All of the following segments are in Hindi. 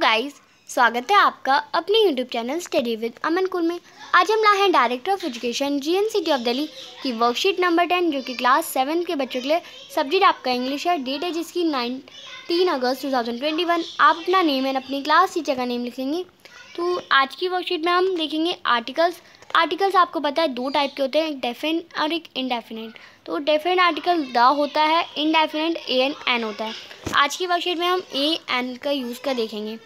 guys स्वागत है आपका अपने YouTube channel study with Aman कुल में आज हम लाए हैं director of education G N city of Delhi की वर्कशीट नंबर टेन जो कि क्लास सेवन के बच्चों के लिए सब्जेक्ट आपका इंग्लिश है डेट है जिसकी नाइन तीन अगस्त 2021 आप अपना नेम एंड अपनी क्लास टीचर का नेम लिखेंगे तो आज की वर्कशीट में हम देखेंगे आर्टिकल्स आर्टिकल्स आपको पता है दो टाइप के होते हैं एक डेफिन और एक इनडेफिनेट तो डेफिनेट आर्टिकल द होता है इनडेफिनेट ए एन एन होता है आज की वर्कशीट में हम ए एन का यूज़ कर देखेंगे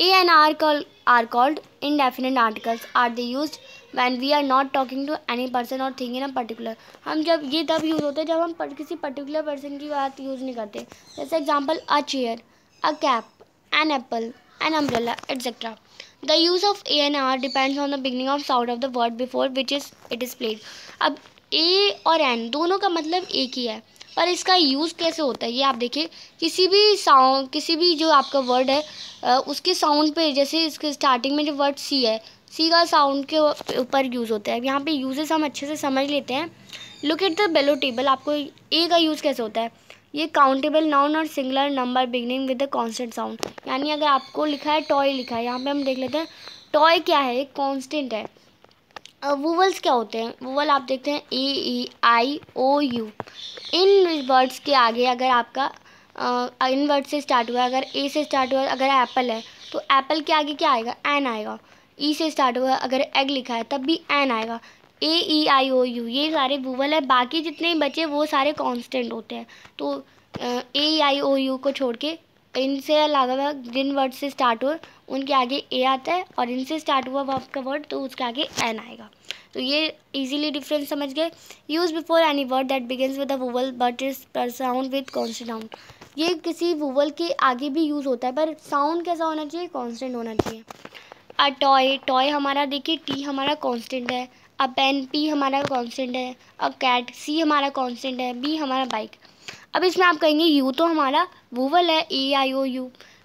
A A are call are called indefinite articles are they use when we are not talking to any person और thing इन अ पर्टिकुलर हम जब ये तब यूज़ होते हैं जब हम पर, किसी पर्टिकुलर पर्सन की बात यूज़ नहीं करते जैसे example a chair a cap an apple an umbrella etcetera the use of A an are depends on the beginning of sound of the word before which is it is played अब ए और एन दोनों का मतलब एक ही है पर इसका यूज़ कैसे होता है ये आप देखिए किसी भी साउंड किसी भी जो आपका वर्ड है उसके साउंड पे जैसे इसके स्टार्टिंग में जो वर्ड सी है सी का साउंड के ऊपर यूज़ होता है यहाँ पे यूजेस हम अच्छे से समझ लेते हैं look at the below table आपको ए का यूज़ कैसे होता है ये काउंटेबल नाउन और singular number beginning with the consonant sound यानी अगर आपको लिखा है टॉय लिखा है यहाँ पर हम देख लेते हैं टॉय क्या है एक कॉन्स्टेंट है वूवल्स क्या होते हैं वूवल आप देखते हैं ए ई आई ओ यू इन वर्ड्स के आगे अगर आपका आ, इन वर्ड से स्टार्ट हुआ अगर ए से स्टार्ट हुआ अगर एप्पल है तो एप्पल के आगे क्या आएगा एन आएगा ई e से स्टार्ट हुआ अगर एग लिखा है तब भी एन आएगा ए ई आई ओ यू ये सारे वूवल है बाकी जितने बचे वो सारे कॉन्स्टेंट होते हैं तो ए आई ओ यू को छोड़ के इनसे अलग जिन वर्ड से स्टार्ट हुए उनके आगे ए आता है और इनसे स्टार्ट हुआ वर्ब का वर्ड तो उसके आगे एन आएगा तो ये इजीली डिफरेंस समझ गए use before any word that begins with a vowel but is sound with consonant ये किसी वूवल के आगे भी यूज़ होता है पर साउंड कैसा होना चाहिए कॉन्सटेंट होना चाहिए अ टॉय टॉय हमारा देखिए टी हमारा कॉन्सटेंट है अ पेन पी हमारा कॉन्सटेंट है अ कैट सी हमारा कॉन्सटेंट है बी हमारा बाइक अब इसमें आप कहेंगे यू तो हमारा वूवल है ए आई ओ यू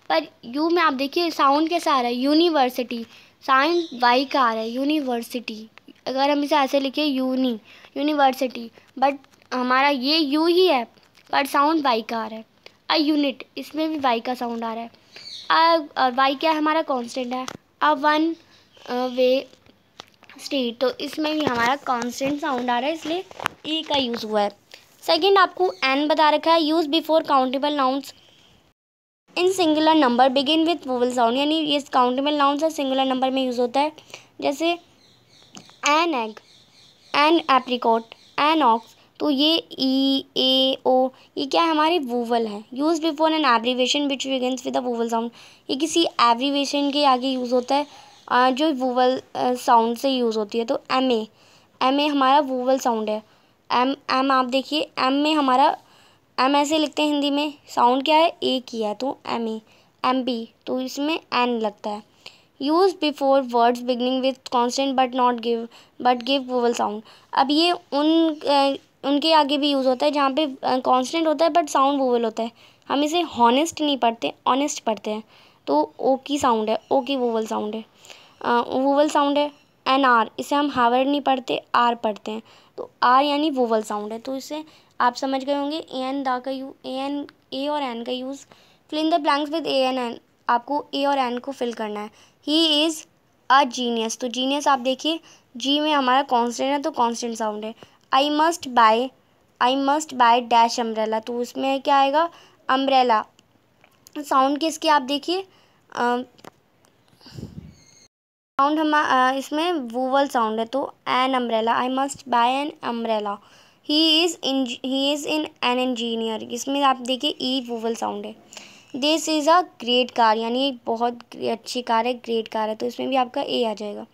पर यू में आप देखिए साउंड कैसा आ रहा है यूनिवर्सिटी साइन वाई का आ रहा है यूनिवर्सिटी अगर हम इसे ऐसे लिखे यूनी यूनिवर्सिटी बट हमारा ये यू ही है पर साउंड वाई का आ रहा है अ यूनिट इसमें भी वाई का साउंड आ रहा है अ वाई क्या हमारा कॉन्सटेंट है अ वन वे स्टेट तो इसमें भी हमारा कॉन्सटेंट साउंड आ रहा है इसलिए ई e का यूज़ हुआ है सेकंड आपको एन बता रखा है use before countable nouns in singular number begin with vowel sound यानी ये काउंटेबल नाउंस है सिंगुलर नंबर में यूज़ होता है जैसे an egg an apricot an ox तो ये ई ए ओ ये क्या है वोवल वूवल है use before an abbreviation which begin with a sound ये किसी एब्रीवेशन के आगे यूज़ होता है जो वूवल साउंड से यूज़ होती है तो एम ए एम ए हमारा वूवल साउंड है एम एम आप देखिए एम में हमारा एम ऐसे लिखते हैं हिंदी में साउंड क्या है ए की है तो एम ए एम बी तो इसमें एन लगता है use before words beginning with consonant but not give but give vowel sound अब ये उन उनके आगे भी यूज़ होता है जहाँ पे कॉन्सटेंट होता है बट साउंड वोवल होता है हम इसे हॉनेस्ट नहीं पढ़ते ऑनेस्ट पढ़ते हैं तो ओ की साउंड है ओ की वोवल साउंड है वोवल साउंड है एन आर इसे हम हावर नहीं पढ़ते आर पढ़ते हैं तो आर यानी वोवल साउंड है तो इसे आप समझ गए होंगे ए एन दा का यू ए एन ए और एन का use fill in the blanks with A an an आपको ए और एन को फिल करना है ही इज़ अ जीनियस तो जीनियस आप देखिए जी में हमारा कॉन्सटेंट है तो कॉन्सटेंट साउंड है I must buy I must buy dash umbrella तो उसमें क्या आएगा अम्ब्रेला साउंड किसकी आप देखिए साउंड हम इसमें वूवल साउंड है तो an umbrella I must buy an umbrella he is in he is in an engineer इसमें आप देखिए ई वूवल साउंड है this is a great car यानी एक बहुत अच्छी कार है ग्रेट कार है तो इसमें भी आपका ए आ जाएगा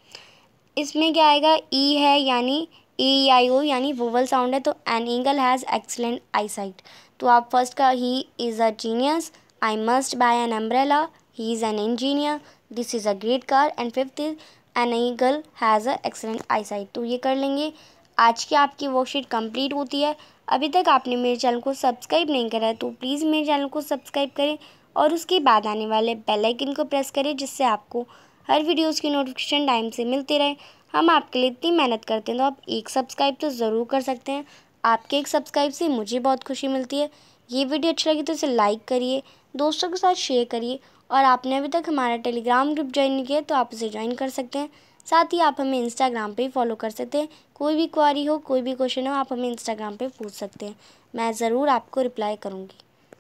इसमें क्या आएगा ई e है यानी ई आई ओ यानी वोवल साउंड है तो an eagle has excellent eyesight तो आप फर्स्ट का he is a genius I must buy an umbrella he is an engineer this is a great car and fifth is an eagle has a excellent eyesight तो ये कर लेंगे आज की आपकी वर्कशीट कंप्लीट होती है अभी तक आपने मेरे चैनल को सब्सक्राइब नहीं करा है तो प्लीज़ मेरे चैनल को सब्सक्राइब करें और उसके बाद आने वाले बेल आइकन को प्रेस करें जिससे आपको हर वीडियोस की नोटिफिकेशन टाइम से मिलते रहे हम आपके लिए इतनी मेहनत करते हैं तो आप एक सब्सक्राइब तो ज़रूर कर सकते हैं आपके एक सब्सक्राइब से मुझे बहुत खुशी मिलती है ये वीडियो अच्छी लगी तो इसे लाइक करिए दोस्तों के साथ शेयर करिए और आपने अभी तक हमारा टेलीग्राम ग्रुप ज्वाइन नहीं किया तो आप उसे ज्वाइन कर सकते हैं साथ ही आप हमें इंस्टाग्राम पे फॉलो कर सकते हैं कोई भी क्वारी हो कोई भी क्वेश्चन हो आप हमें इंस्टाग्राम पे पूछ सकते हैं मैं ज़रूर आपको रिप्लाई करूँगी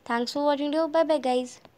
थैंक्स फॉर वॉचिंग डो बाय बाय गाइज़